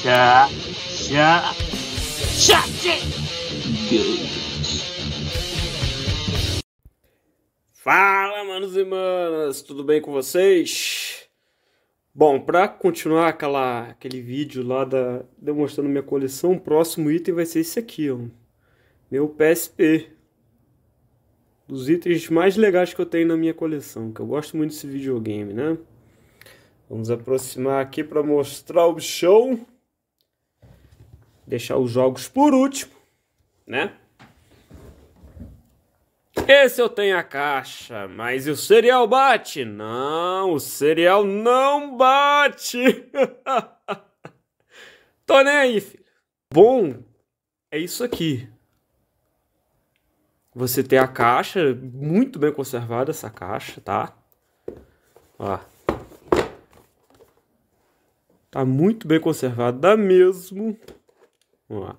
chá, chá, chá de Fala, manos e manas, tudo bem com vocês? Bom, para continuar aquela, aquele vídeo lá da, demonstrando minha coleção, o próximo item vai ser esse aqui, ó. Meu PSP. Dos itens mais legais que eu tenho na minha coleção, que eu gosto muito desse videogame, né? Vamos aproximar aqui para mostrar o show deixar os jogos por último, né? Esse eu tenho a caixa, mas e o cereal bate? Não, o cereal não bate. Tô nem aí, filho. Bom é isso aqui. Você tem a caixa, muito bem conservada essa caixa, tá? Ó. Tá muito bem conservada mesmo. Vamos lá.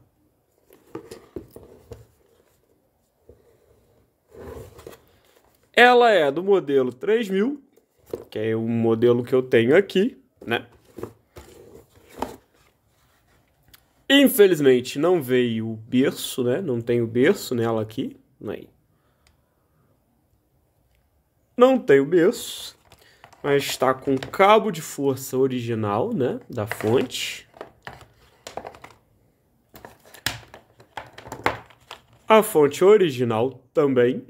Ela é do modelo 3000, que é o modelo que eu tenho aqui, né? Infelizmente não veio o berço, né? Não tem o berço nela aqui. Aí. Né? Não tem o berço, mas está com cabo de força original, né? Da fonte. A fonte original também.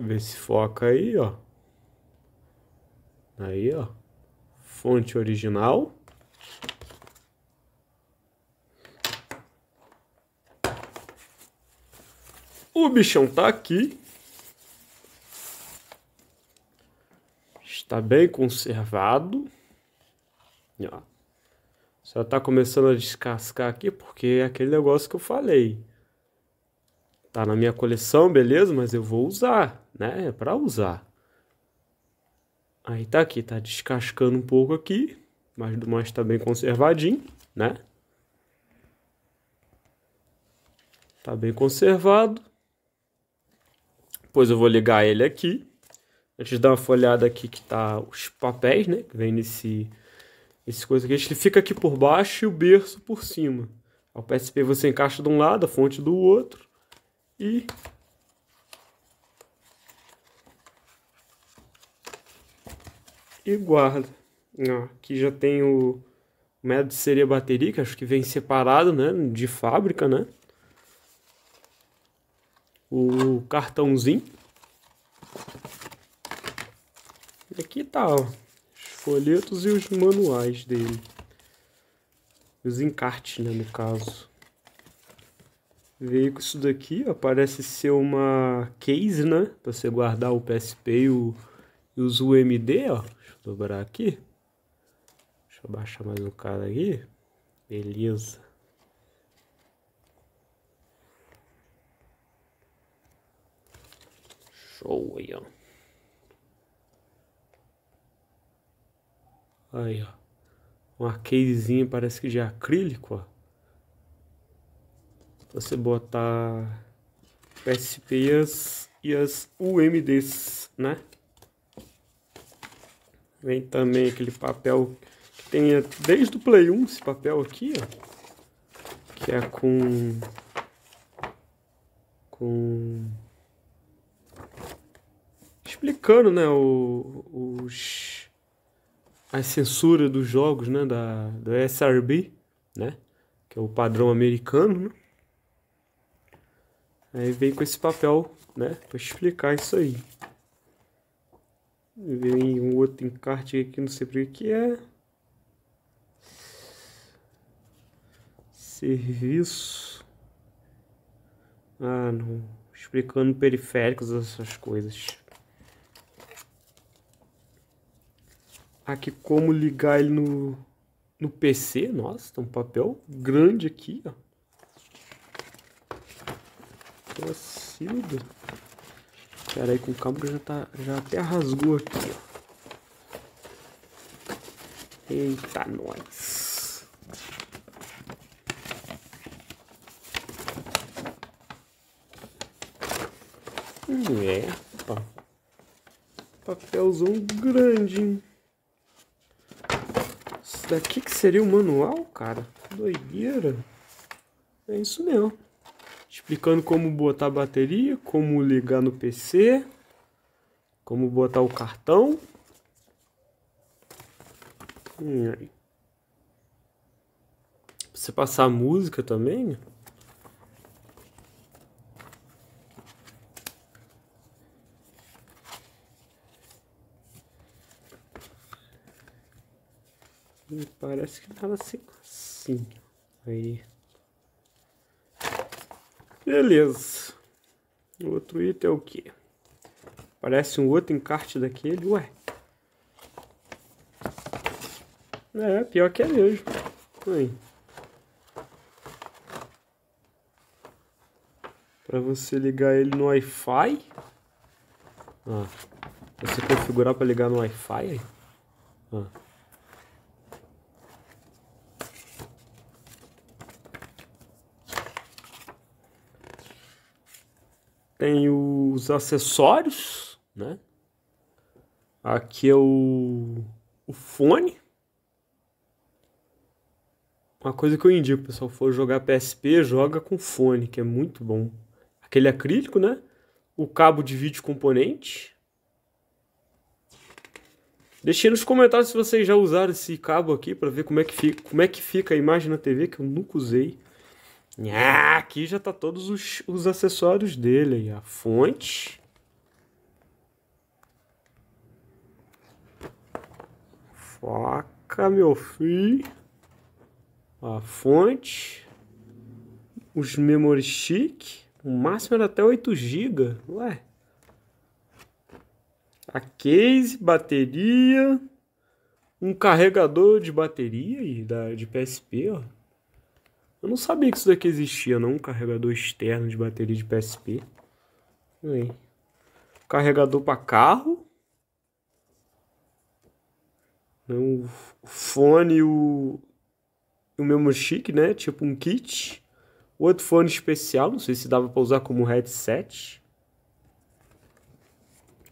Vê se foca aí, ó. Aí, ó. Fonte original. O bichão tá aqui. Está bem conservado. Ó. Já está começando a descascar aqui porque é aquele negócio que eu falei. Tá na minha coleção, beleza, mas eu vou usar, né? É para usar. Aí tá aqui, tá descascando um pouco aqui, mas do mais tá bem conservadinho, né? Tá bem conservado. Depois eu vou ligar ele aqui. Antes de dar uma folhada aqui que tá os papéis, né? Que vem nesse esse coisa aqui, ele fica aqui por baixo e o berço por cima. O PSP você encaixa de um lado, a fonte do outro. E... E guarda. aqui já tem o método de seria bateria, que acho que vem separado, né? De fábrica, né? O cartãozinho. E aqui tá, ó folhetos e os manuais dele. Os encartes, né, no caso. Veio com isso daqui, ó, parece ser uma case, né, para você guardar o PSP e, o, e os UMD, ó. Deixa eu dobrar aqui. Deixa eu baixar mais um cara aqui. Beleza. Show aí, ó. Aí, ó. Um arcadezinho, parece que de acrílico, ó. Você botar PSP e as, e as UMDs, né? Vem também aquele papel que tem desde o Play 1, esse papel aqui, ó. Que é com... Com... Explicando, né, o, os a censura dos jogos né, da, da SRB, né, que é o padrão americano. Né? Aí vem com esse papel né, para explicar isso aí. Vem um outro encarte aqui, não sei para o que é. Serviço. Ah, não. Explicando periféricos, essas coisas. aqui como ligar ele no, no PC. Nossa, tem tá um papel grande aqui, ó. Cacilda. Pera aí, com cabo que já, tá, já até rasgou aqui, ó. Eita, nós. Hum, é, Papelzão grande, hein? daqui que seria o manual, cara? Doideira. É isso mesmo. Explicando como botar a bateria, como ligar no PC, como botar o cartão. Você passar música também? parece que tava assim, Aí. Beleza. O outro item é o que? Parece um outro encarte daquele. Ué. É, pior que é mesmo. Aí. Pra você ligar ele no Wi-Fi. Ah. Você configurar para ligar no Wi-Fi? Ah. Tem os acessórios, né? Aqui é o, o fone. Uma coisa que eu indico, pessoal, for jogar PSP, joga com fone, que é muito bom. Aquele acrílico, né? O cabo de vídeo componente. Deixe nos comentários se vocês já usaram esse cabo aqui para ver como é que fica, como é que fica a imagem na TV que eu nunca usei aqui já tá todos os, os acessórios dele aí. A fonte. Foca, meu filho. A fonte. Os memory chic O máximo era até 8 GB. Ué. A case, bateria. Um carregador de bateria e da, de PSP, ó. Eu não sabia que isso daqui existia, não. Um carregador externo de bateria de PSP. Aí. Carregador para carro. Né, o fone e o, o mesmo chique, né? Tipo um kit. Outro fone especial, não sei se dava para usar como headset.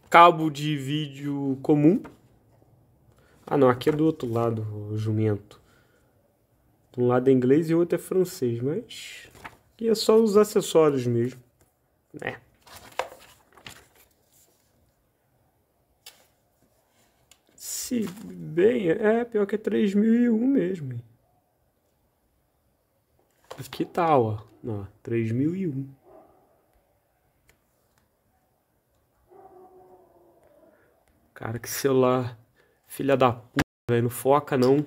Cabo de vídeo comum. Ah, não, aqui é do outro lado, jumento. Um lado é inglês e o outro é francês, mas E é só os acessórios mesmo, né? Se bem, é pior que é 3001 mesmo. Aqui tá, ó, ó 3001. Cara, que celular filha da puta, velho, não foca não.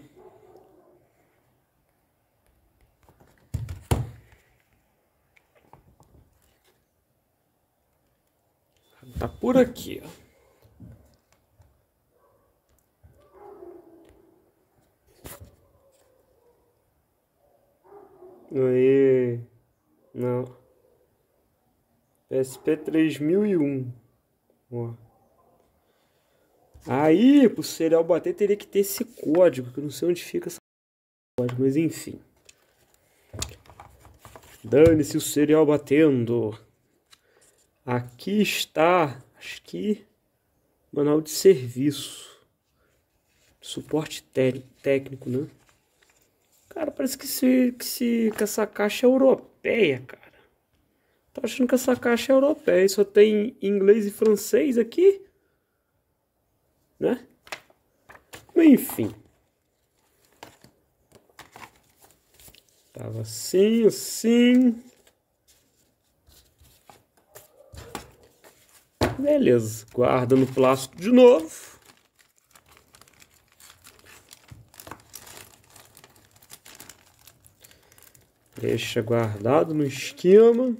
por aqui. Ó. Aí, Não. PSP 3001. Ó. Aí, pro serial bater, teria que ter esse código, que eu não sei onde fica esse código, mas enfim. Dane-se o serial batendo. Aqui está Acho que manual de serviço. Suporte técnico, né? Cara, parece que, se, que, se, que essa caixa é europeia, cara. Tô achando que essa caixa é europeia. Só tem inglês e francês aqui. Né? Enfim. Tava assim, assim. Beleza, guarda no plástico de novo. Deixa guardado no esquema.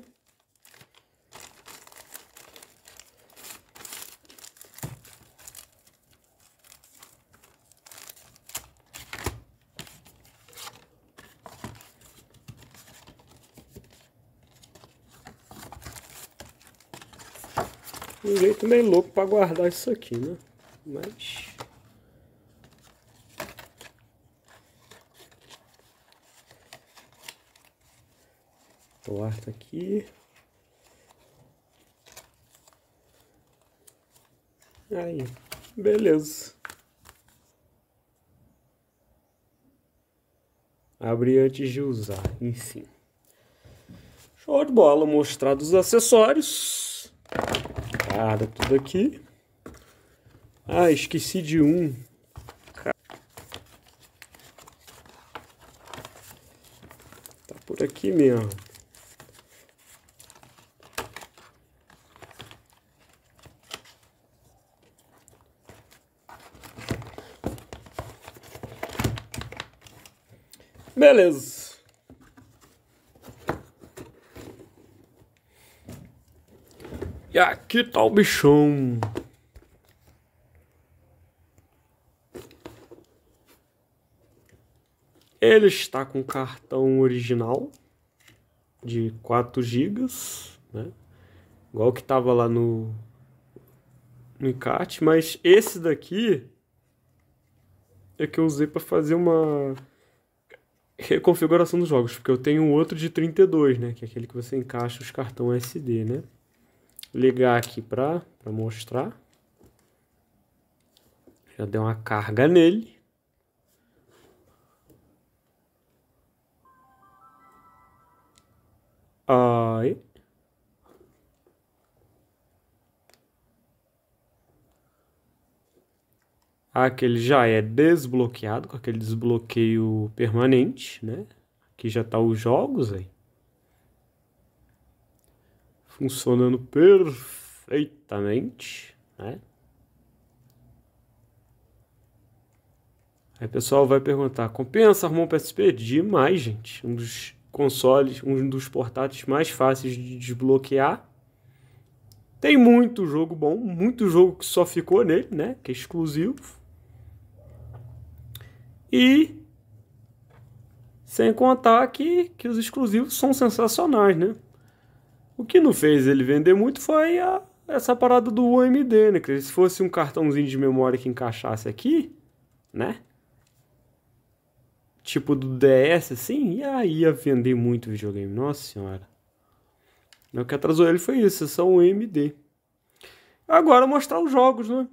Um jeito meio louco para guardar isso aqui, né? Mas... O aqui. Aí, beleza. Abri antes de usar, enfim. Show de bola, mostrar dos acessórios. Separa tudo aqui. Ah, esqueci de um. Tá por aqui mesmo. Beleza. E aqui tá o bichão. Ele está com cartão original de 4 GB, né? Igual que tava lá no, no encarte, mas esse daqui é que eu usei para fazer uma reconfiguração dos jogos, porque eu tenho outro de 32, né, que é aquele que você encaixa os cartões SD, né? ligar aqui para mostrar. Já deu uma carga nele. Aí. Aqui ele já é desbloqueado, com aquele desbloqueio permanente, né? Aqui já tá os jogos aí funcionando perfeitamente, né? Aí o pessoal vai perguntar: compensa arrumar um PSP? Demais, gente. Um dos consoles, um dos portáteis mais fáceis de desbloquear. Tem muito jogo bom, muito jogo que só ficou nele, né? Que é exclusivo. E sem contar que, que os exclusivos são sensacionais, né? O que não fez ele vender muito foi a, essa parada do UMD, né? Que se fosse um cartãozinho de memória que encaixasse aqui, né? Tipo do DS, assim, e aí ia vender muito videogame. Nossa senhora. O que atrasou ele foi isso, só o UMD. Agora mostrar os jogos, né?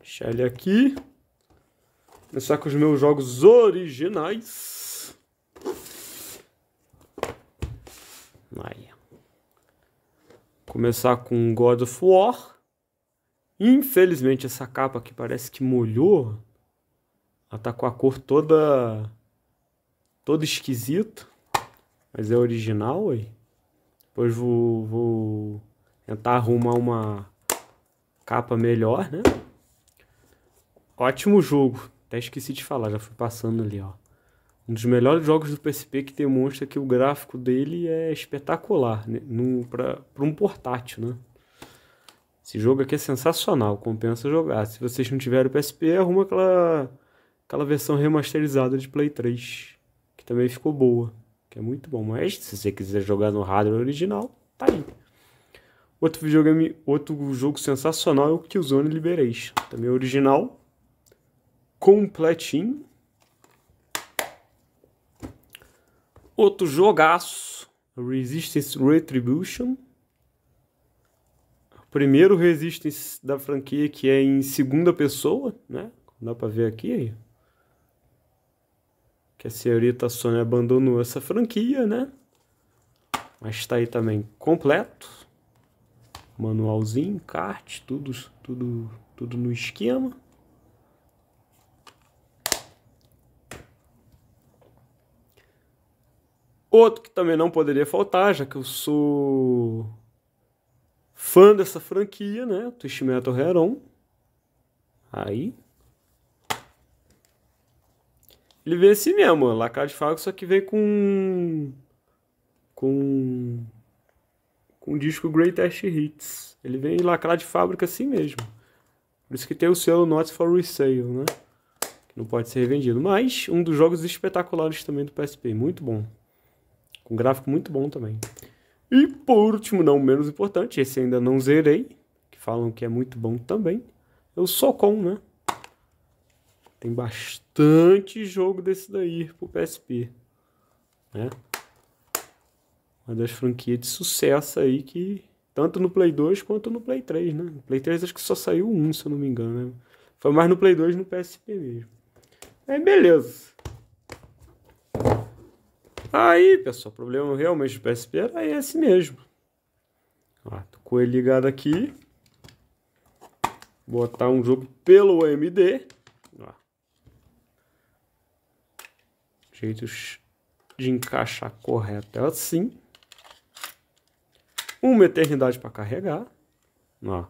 Deixar ele aqui. Começar com os meus jogos originais. Olha. Começar com God of War. Infelizmente essa capa que parece que molhou, ela tá com a cor toda todo esquisito, mas é original, aí. Depois vou, vou tentar arrumar uma capa melhor, né? Ótimo jogo. Até esqueci de falar, já fui passando ali, ó um dos melhores jogos do PSP que demonstra que o gráfico dele é espetacular né? para um portátil, né? Esse jogo aqui é sensacional, compensa jogar. Se vocês não tiverem o PSP, arruma aquela, aquela versão remasterizada de Play 3, que também ficou boa, que é muito bom. Mas se você quiser jogar no hardware original, tá aí. Outro, videogame, outro jogo sensacional é o Killzone Liberation, também original, completinho Outro jogaço, Resistance Retribution. Primeiro Resistance da franquia que é em segunda pessoa, né? Dá pra ver aqui. Que a senhorita Sony abandonou essa franquia, né? Mas tá aí também completo. Manualzinho, kart, tudo, tudo, tudo no esquema. Outro que também não poderia faltar, já que eu sou fã dessa franquia, né? Twist Metal Heron. Aí. Ele vem assim mesmo, Lacar de Fago, só que vem com. Com. Com o disco Greatest Hits. Ele vem lacrar de fábrica assim mesmo. Por isso que tem o selo Not for Resale, né? Que não pode ser revendido. Mas um dos jogos espetaculares também do PSP. Muito bom. Com um gráfico muito bom também. E por último, não menos importante, esse ainda não zerei, que falam que é muito bom também, é o Socom, né? Tem bastante jogo desse daí pro PSP, né? Uma das franquias de sucesso aí que tanto no Play 2 quanto no Play 3, né? No Play 3 acho que só saiu um, se eu não me engano, né? Foi mais no Play 2 no PSP mesmo. Aí beleza. Aí, pessoal, o problema realmente do PSP era esse mesmo. Ó, tô com ele ligado aqui. Botar um jogo pelo AMD. Ó. Jeito de encaixar correto é assim. Uma eternidade para carregar. Ó.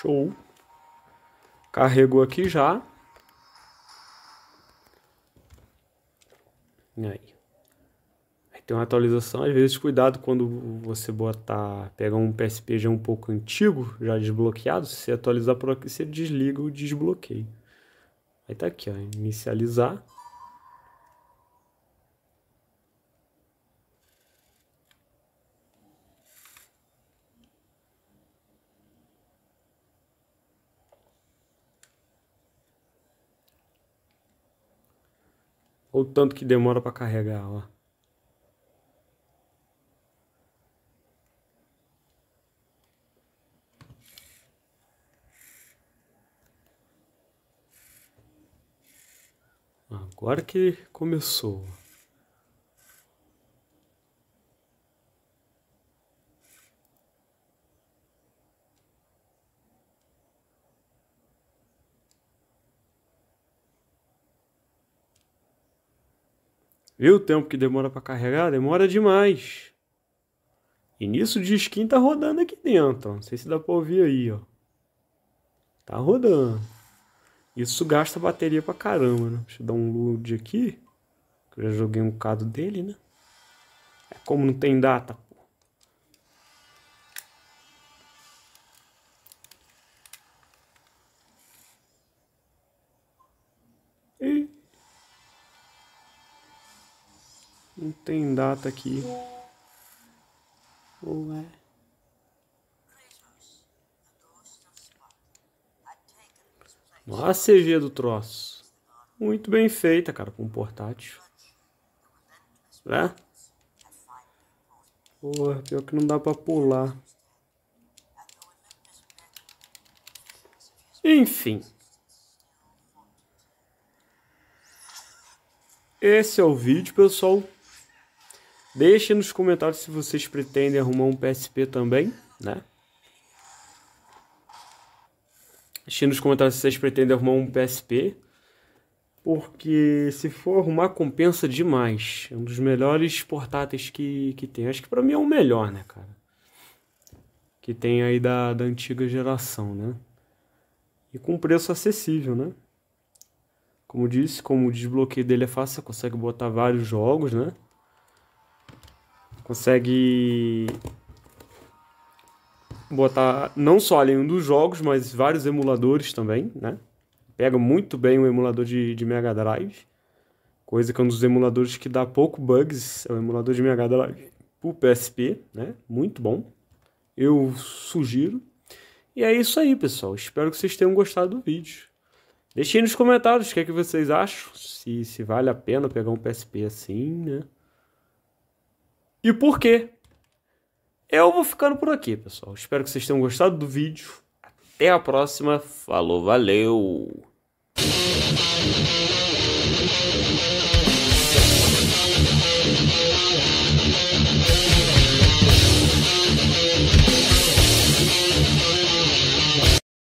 Show. Carregou aqui já. E aí. aí tem uma atualização. Às vezes, cuidado quando você botar, pegar um PSP já um pouco antigo, já desbloqueado. Se você atualizar por aqui, você desliga o desbloqueio. Aí tá aqui, ó. Inicializar. Olha o tanto que demora para carregar, ó. Agora que começou. viu o tempo que demora para carregar, demora demais. E nisso o disquinho tá rodando aqui dentro, Não sei se dá para ouvir aí, ó. Tá rodando. Isso gasta bateria pra caramba, né? Deixa eu dar um load aqui. Que eu já joguei um bocado dele, né? É como não tem data, Não tem data aqui. Ou é? a CG do troço. Muito bem feita, cara, com um portátil. Né? Porra, pior que não dá pra pular. Enfim. Esse é o vídeo, pessoal. Deixe nos comentários se vocês pretendem arrumar um PSP também, né? Deixe nos comentários se vocês pretendem arrumar um PSP. Porque se for arrumar, compensa demais. É um dos melhores portáteis que, que tem. Acho que para mim é o melhor, né, cara? Que tem aí da, da antiga geração, né? E com preço acessível, né? Como disse, como o desbloqueio dele é fácil, você consegue botar vários jogos, né? consegue botar não só ali um dos jogos, mas vários emuladores também, né? Pega muito bem o emulador de, de Mega Drive, coisa que é um dos emuladores que dá pouco bugs, é o emulador de Mega Drive pro PSP, né? Muito bom. Eu sugiro. E é isso aí, pessoal. Espero que vocês tenham gostado do vídeo. Deixem nos comentários o que, é que vocês acham, se, se vale a pena pegar um PSP assim, né? e por quê. Eu vou ficando por aqui, pessoal. Espero que vocês tenham gostado do vídeo. Até a próxima. Falou, valeu!